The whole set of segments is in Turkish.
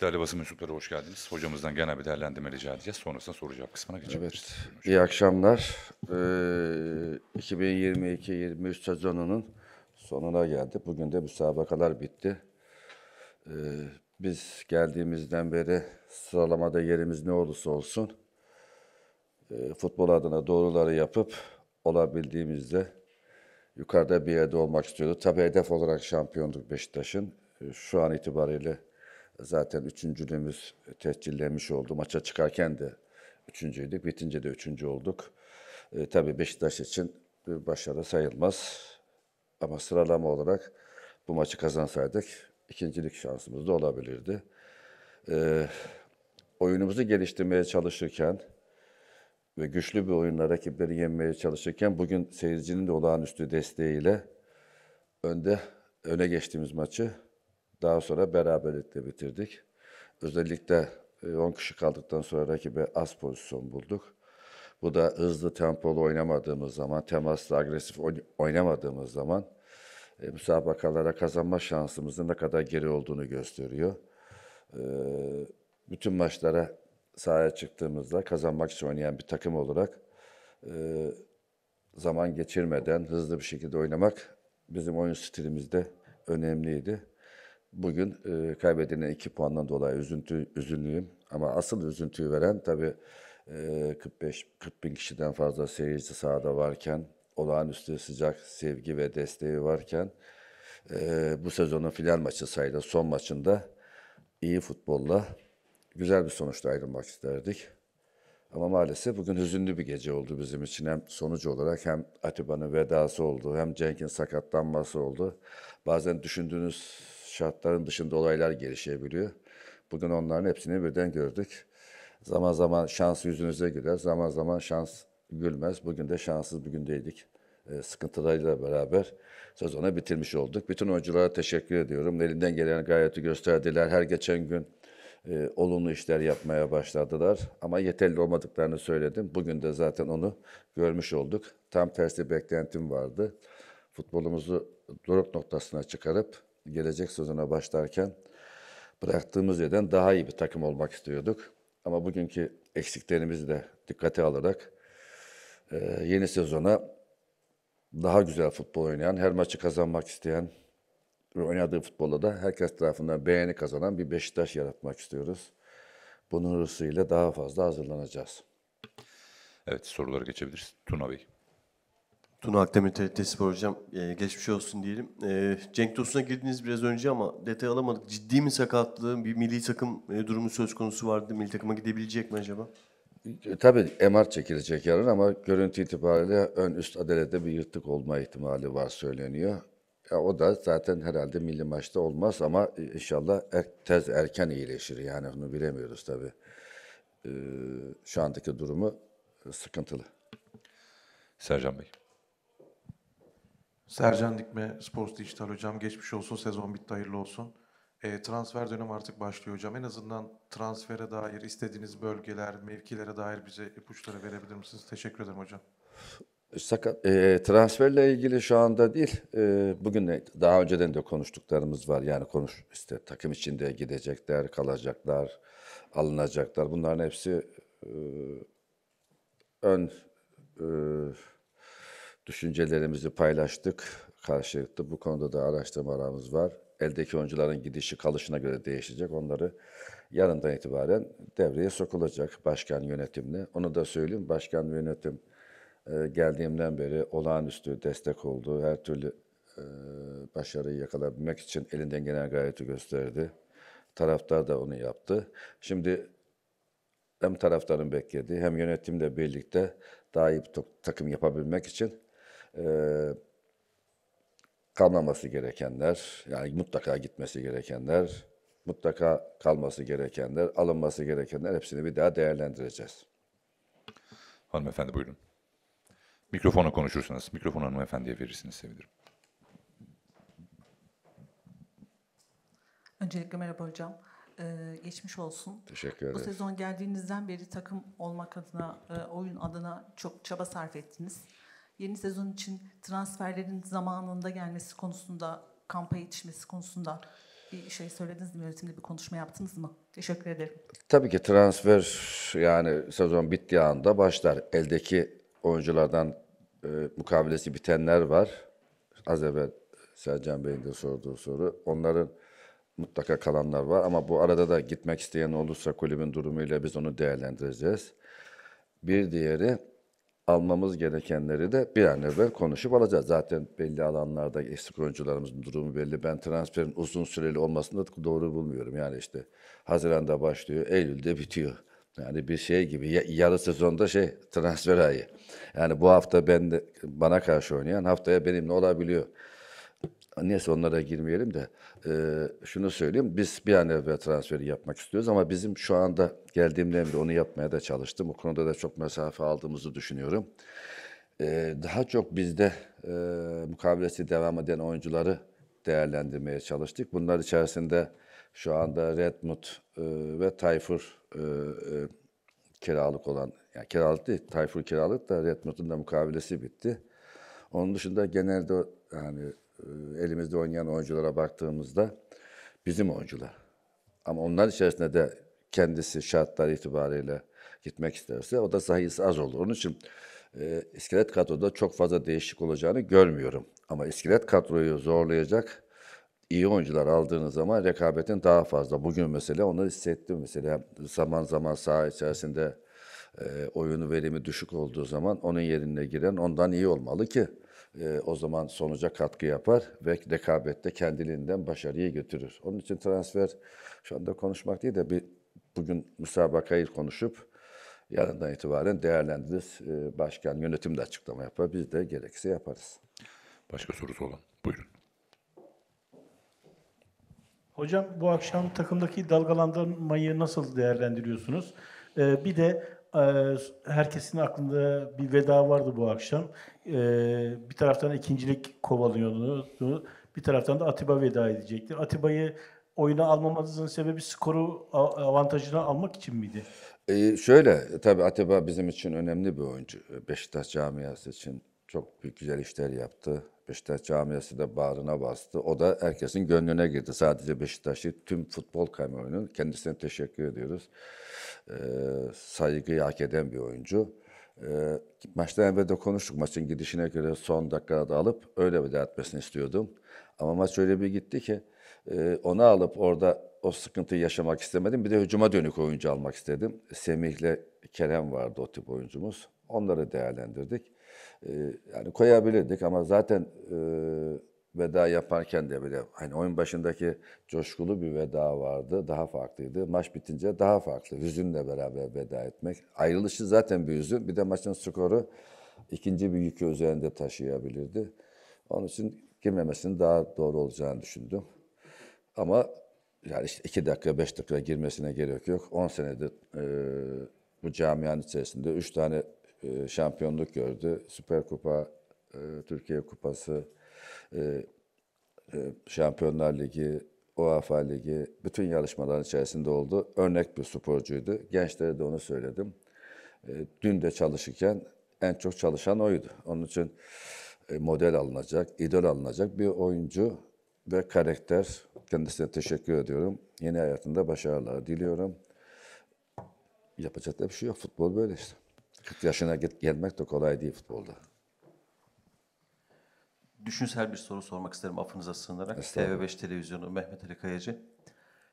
Değerli basın mensupları hoş geldiniz. Hocamızdan genel bir değerlendirme rica edeceğiz. Sonrasında soracak kısmına geçebiliriz. Evet. İyi akşamlar. Ee, 2022-23 sezonunun sonuna geldi. Bugün de müsabakalar bitti. Ee, biz geldiğimizden beri sıralamada yerimiz ne olursa olsun e, futbol adına doğruları yapıp olabildiğimizde yukarıda bir yerde olmak istiyordu. Tabii hedef olarak şampiyonluk Beşiktaş'ın. E, şu an itibariyle zaten üçüncülüğümüz tescillemiş oldu. Maça çıkarken de üçüncüydük. Bitince de üçüncü olduk. E, tabii Beşiktaş için bir başarı sayılmaz. Ama sıralama olarak bu maçı kazansaydık ikincilik şansımız da olabilirdi. E, oyunumuzu geliştirmeye çalışırken ve güçlü bir oyunla rakipleri yenmeye çalışırken bugün seyircinin de olağanüstü desteğiyle önde öne geçtiğimiz maçı daha sonra beraberlikle bitirdik. Özellikle 10 e, kişi kaldıktan sonra rakibe az pozisyon bulduk. Bu da hızlı tempolu oynamadığımız zaman, temaslı agresif oynamadığımız zaman e, müsabakalara kazanma şansımızın ne kadar geri olduğunu gösteriyor. E, bütün maçlara sahaya çıktığımızda kazanmak için oynayan bir takım olarak e, zaman geçirmeden hızlı bir şekilde oynamak bizim oyun stilimizde önemliydi. Bugün e, kaybedilen iki puandan dolayı üzüntü, üzünlüyüm. Ama asıl üzüntüyü veren tabii e, 45 40 bin kişiden fazla seyirci sahada varken, olağanüstü sıcak sevgi ve desteği varken e, bu sezonun final maçı sayılı son maçında iyi futbolla güzel bir sonuçla ayrılmak isterdik. Ama maalesef bugün hüzünlü bir gece oldu bizim için. Hem sonucu olarak hem Atiba'nın vedası oldu, hem Cenk'in sakatlanması oldu. Bazen düşündüğünüz şartların dışında olaylar gelişebiliyor. Bugün onların hepsini birden gördük. Zaman zaman şans yüzünüze güler, zaman zaman şans gülmez. Bugün de şanssız bir gündeydik. E, ee, sıkıntılarıyla beraber söz ona bitirmiş olduk. Bütün oyunculara teşekkür ediyorum. Elinden gelen gayreti gösterdiler. Her geçen gün e, olumlu işler yapmaya başladılar. Ama yeterli olmadıklarını söyledim. Bugün de zaten onu görmüş olduk. Tam tersi beklentim vardı. Futbolumuzu doruk noktasına çıkarıp gelecek sezona başlarken bıraktığımız yerden daha iyi bir takım olmak istiyorduk. Ama bugünkü eksiklerimizi de dikkate alarak e, yeni sezona daha güzel futbol oynayan, her maçı kazanmak isteyen ve oynadığı futbolla da herkes tarafından beğeni kazanan bir Beşiktaş yaratmak istiyoruz. Bunun hırsıyla daha fazla hazırlanacağız. Evet sorulara geçebiliriz. Tuna Bey. Tuna Akdemir TRT Spor Hocam. Ee, geçmiş olsun diyelim. Ee, Cenk Tosun'a girdiniz biraz önce ama detay alamadık. Ciddi mi sakatlığı, bir milli takım e, durumu söz konusu vardı. Milli takıma gidebilecek mi acaba? E, tabii MR çekilecek yarın ama görüntü itibariyle ön üst adalede bir yırtık olma ihtimali var söyleniyor. Ya e, o da zaten herhalde milli maçta olmaz ama e, inşallah er, tez erken iyileşir. Yani bunu bilemiyoruz tabii. Ee, şu andaki durumu e, sıkıntılı. Sercan Bey. Sercan Dikme, Sports Dijital hocam. Geçmiş olsun, sezon bitti, hayırlı olsun. E, transfer dönemi artık başlıyor hocam. En azından transfere dair istediğiniz bölgeler, mevkilere dair bize ipuçları verebilir misiniz? Teşekkür ederim hocam. Sakat, e, transferle ilgili şu anda değil, e, bugün daha önceden de konuştuklarımız var. Yani konuş işte takım içinde gidecekler, kalacaklar, alınacaklar. Bunların hepsi e, ön e, düşüncelerimizi paylaştık. Karşılıklı bu konuda da araştırmalarımız var. Eldeki oyuncuların gidişi kalışına göre değişecek. Onları yarından itibaren devreye sokulacak başkan yönetimle. Onu da söyleyeyim başkan yönetim e, geldiğimden beri olağanüstü destek oldu. Her türlü e, başarıyı yakalabilmek için elinden gelen gayreti gösterdi. Taraftar da onu yaptı. Şimdi hem taraftarın beklediği hem yönetimle birlikte daha iyi bir takım yapabilmek için e, kalmaması gerekenler, yani mutlaka gitmesi gerekenler, mutlaka kalması gerekenler, alınması gerekenler hepsini bir daha değerlendireceğiz. Hanımefendi buyurun. Mikrofonu konuşursanız, mikrofonu hanımefendiye verirsiniz sevinirim. Öncelikle merhaba hocam. Ee, geçmiş olsun. Teşekkür ederim. Bu sezon geldiğinizden beri takım olmak adına, e, oyun adına çok çaba sarf ettiniz yeni sezon için transferlerin zamanında gelmesi konusunda, kampa yetişmesi konusunda bir şey söylediniz mi? Yönetimle bir konuşma yaptınız mı? Teşekkür ederim. Tabii ki transfer yani sezon bittiği anda başlar. Eldeki oyunculardan e, mukabilesi bitenler var. Az evvel Sercan Bey'in de sorduğu soru. Onların mutlaka kalanlar var ama bu arada da gitmek isteyen olursa kulübün durumuyla biz onu değerlendireceğiz. Bir diğeri almamız gerekenleri de bir an evvel konuşup alacağız. Zaten belli alanlarda eksik oyuncularımızın durumu belli. Ben transferin uzun süreli olmasını da doğru bulmuyorum. Yani işte Haziran'da başlıyor, Eylül'de bitiyor. Yani bir şey gibi yarı sezonda şey transfer ayı. Yani bu hafta ben de, bana karşı oynayan haftaya benimle olabiliyor. Neyse onlara girmeyelim de e, şunu söyleyeyim. Biz bir an evvel transferi yapmak istiyoruz ama bizim şu anda geldiğimden beri onu yapmaya da çalıştım. O konuda da çok mesafe aldığımızı düşünüyorum. E, daha çok bizde e, mukavelesi devam eden oyuncuları değerlendirmeye çalıştık. Bunlar içerisinde şu anda Redmond e, ve Tayfur e, e, kiralık olan, yani kiralık değil, Tayfur kiralık da Redmond'un da mukavelesi bitti. Onun dışında genelde yani e, elimizde oynayan oyunculara baktığımızda bizim oyuncular. Ama onlar içerisinde de kendisi şartlar itibariyle gitmek isterse o da sayısı az olur. Onun için e, iskelet kadroda çok fazla değişik olacağını görmüyorum. Ama iskelet kadroyu zorlayacak iyi oyuncular aldığınız zaman rekabetin daha fazla. Bugün mesela onu hissettim. Mesela zaman zaman saha içerisinde e, oyunu verimi düşük olduğu zaman onun yerine giren ondan iyi olmalı ki e, o zaman sonuca katkı yapar ve rekabette kendiliğinden başarıyı götürür. Onun için transfer şu anda konuşmak değil de bir bugün müsabakayı konuşup yarından itibaren değerlendiririz. E, başkan yönetim de açıklama yapar. Biz de gerekirse yaparız. Başka sorusu olan buyurun. Hocam bu akşam takımdaki dalgalandırmayı nasıl değerlendiriyorsunuz? Ee, bir de ee, herkesin aklında bir veda vardı bu akşam. Ee, bir taraftan ikincilik kovalıyordu. Bir taraftan da Atiba veda edecekti. Atiba'yı oyuna almamanızın sebebi skoru avantajını almak için miydi? Ee, şöyle, tabii Atiba bizim için önemli bir oyuncu. Beşiktaş camiası için çok büyük güzel işler yaptı. Beşiktaş camiası da bağrına bastı. O da herkesin gönlüne girdi. Sadece Beşiktaş'ı tüm futbol kamuoyunun kendisine teşekkür ediyoruz. Ee, saygıyı hak eden bir oyuncu. Ee, maçtan evvel de konuştuk. Maçın gidişine göre son dakikada alıp öyle bir etmesini istiyordum. Ama maç öyle bir gitti ki e, onu alıp orada o sıkıntıyı yaşamak istemedim. Bir de hücuma dönük oyuncu almak istedim. Semih'le Kerem vardı o tip oyuncumuz. Onları değerlendirdik. E, yani koyabilirdik ama zaten e, veda yaparken de bile, hani oyun başındaki coşkulu bir veda vardı. Daha farklıydı. Maç bitince daha farklı. Hüzünle beraber veda etmek. Ayrılışı zaten bir hüzün. Bir de maçın skoru ikinci bir yükü üzerinde taşıyabilirdi. Onun için girmemesinin daha doğru olacağını düşündüm. Ama yani işte iki dakika, beş dakika girmesine gerek yok. On senedir e, bu camianın içerisinde üç tane e, şampiyonluk gördü. Süper Kupa, e, Türkiye Kupası, e, e, Şampiyonlar Ligi, UEFA Ligi bütün yarışmaların içerisinde oldu. Örnek bir sporcuydu. Gençlere de onu söyledim. dün de çalışırken en çok çalışan oydu. Onun için model alınacak, idol alınacak bir oyuncu ve karakter. Kendisine teşekkür ediyorum. Yeni hayatında başarılar diliyorum. Yapacak da bir şey yok. Futbol böyle işte. 40 yaşına gelmek de kolay değil futbolda. Düşünsel bir soru sormak isterim affınıza sığınarak. TV5 televizyonu Mehmet Ali Kayacı.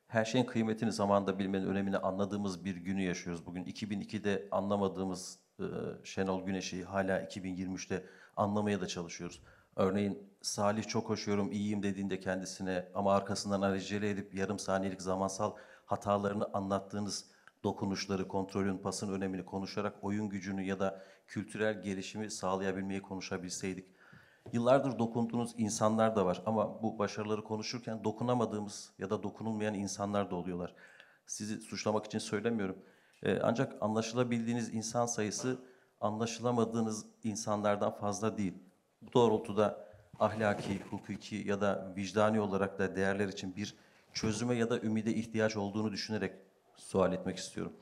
Her şeyin kıymetini zamanda bilmenin önemini anladığımız bir günü yaşıyoruz bugün. 2002'de anlamadığımız e, Şenol Güneş'i hala 2023'te anlamaya da çalışıyoruz. Örneğin Salih çok hoşuyorum, iyiyim dediğinde kendisine ama arkasından alicele edip yarım saniyelik zamansal hatalarını anlattığınız dokunuşları, kontrolün, pasın önemini konuşarak oyun gücünü ya da kültürel gelişimi sağlayabilmeyi konuşabilseydik. Yıllardır dokunduğunuz insanlar da var ama bu başarıları konuşurken dokunamadığımız ya da dokunulmayan insanlar da oluyorlar. Sizi suçlamak için söylemiyorum. Ee, ancak anlaşılabildiğiniz insan sayısı anlaşılamadığınız insanlardan fazla değil. Bu doğrultuda ahlaki, hukuki ya da vicdani olarak da değerler için bir çözüme ya da ümide ihtiyaç olduğunu düşünerek sual etmek istiyorum.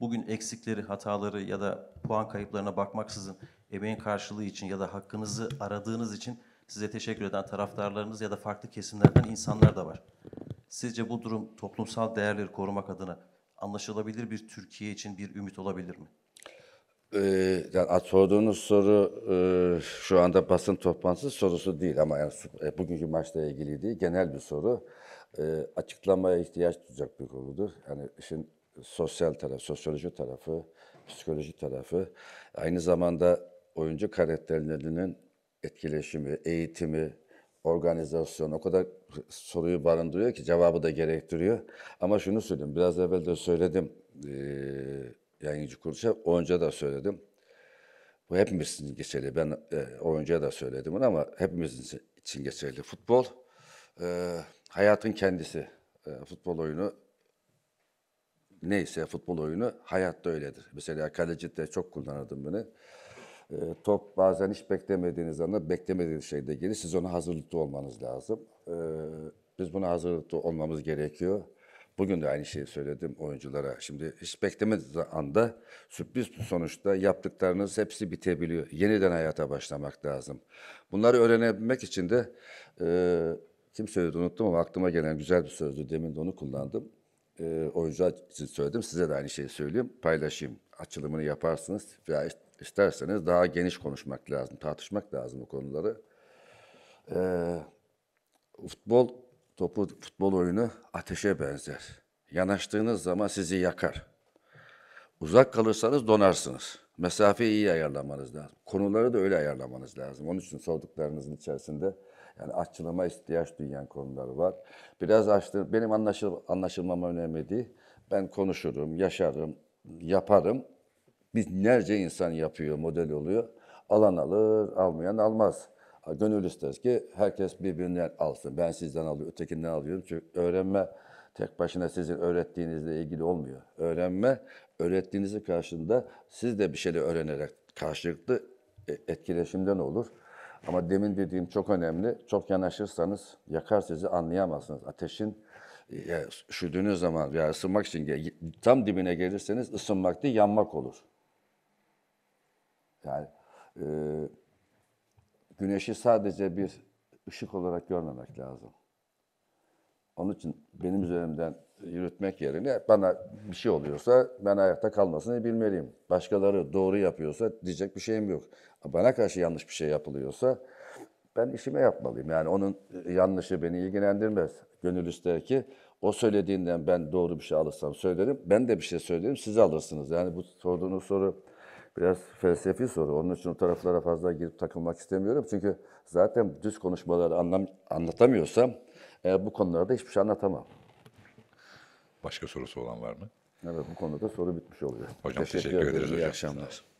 Bugün eksikleri, hataları ya da puan kayıplarına bakmaksızın emeğin karşılığı için ya da hakkınızı aradığınız için size teşekkür eden taraftarlarınız ya da farklı kesimlerden insanlar da var. Sizce bu durum toplumsal değerleri korumak adına anlaşılabilir bir Türkiye için bir ümit olabilir mi? Ee, yani sorduğunuz soru e, şu anda basın toplantısı sorusu değil ama yani, e, bugünkü maçla ilgili değil, genel bir soru e, açıklamaya ihtiyaç duyacak bir konudur. Yani işin sosyal tarafı, sosyoloji tarafı, psikoloji tarafı, aynı zamanda oyuncu karakterlerinin etkileşimi, eğitimi, organizasyon o kadar soruyu barındırıyor ki cevabı da gerektiriyor. Ama şunu söyleyeyim, biraz evvel de söyledim e, yayıncı kuruluşa, oyuncuya da söyledim. Bu hepimizin geçerli. Ben e, oyuncuya da söyledim bunu ama hepimizin için geçerli. Futbol e, hayatın kendisi e, futbol oyunu neyse futbol oyunu hayatta öyledir. Mesela kalecitte çok kullanırdım bunu. E, top bazen hiç beklemediğiniz anda beklemediğiniz şeyde gelir. Siz ona hazırlıklı olmanız lazım. E, biz buna hazırlıklı olmamız gerekiyor. Bugün de aynı şeyi söyledim oyunculara. Şimdi hiç beklemediğiniz anda sürpriz sonuçta yaptıklarınız hepsi bitebiliyor. Yeniden hayata başlamak lazım. Bunları öğrenebilmek için de e, kim söyledi unuttum ama aklıma gelen güzel bir sözdü. Demin de onu kullandım. E, oyuncular için söyledim. Size de aynı şeyi söyleyeyim. Paylaşayım. Açılımını yaparsınız. Veya isterseniz daha geniş konuşmak lazım. Tartışmak lazım bu konuları. E, futbol topu, futbol oyunu ateşe benzer. Yanaştığınız zaman sizi yakar. Uzak kalırsanız donarsınız. Mesafeyi iyi ayarlamanız lazım. Konuları da öyle ayarlamanız lazım. Onun için sorduklarınızın içerisinde yani aşçılama ihtiyaç duyan konular var. Biraz açtı, benim anlaşıl, anlaşılmam önemli değil. Ben konuşurum, yaşarım, yaparım. Binlerce insan yapıyor, model oluyor. Alan alır, almayan almaz. Gönül ister ki herkes birbirinden alsın. Ben sizden alıyorum, ötekinden alıyorum. Çünkü öğrenme tek başına sizin öğrettiğinizle ilgili olmuyor. Öğrenme, öğrettiğinizi karşında siz de bir şeyler öğrenerek karşılıklı e, etkileşimden olur. Ama demin dediğim çok önemli. Çok yanaşırsanız yakar sizi anlayamazsınız. Ateşin ya, üşüdüğünüz zaman ya ısınmak için tam dibine gelirseniz ısınmak değil yanmak olur. Yani e, güneşi sadece bir ışık olarak görmemek lazım. Onun için benim üzerimden yürütmek yerine bana bir şey oluyorsa ben ayakta kalmasını bilmeliyim. Başkaları doğru yapıyorsa diyecek bir şeyim yok. Bana karşı yanlış bir şey yapılıyorsa ben işime yapmalıyım. Yani onun yanlışı beni ilgilendirmez. Gönül ister ki o söylediğinden ben doğru bir şey alırsam söylerim. Ben de bir şey söylerim siz alırsınız. Yani bu sorduğunuz soru biraz felsefi soru. Onun için o taraflara fazla girip takılmak istemiyorum. Çünkü zaten düz konuşmaları anlam anlatamıyorsam e, bu konularda hiçbir şey anlatamam. Başka sorusu olan var mı? Evet bu konuda soru bitmiş oluyor. Hocam teşekkür, teşekkür ederiz. İyi hocam. akşamlar.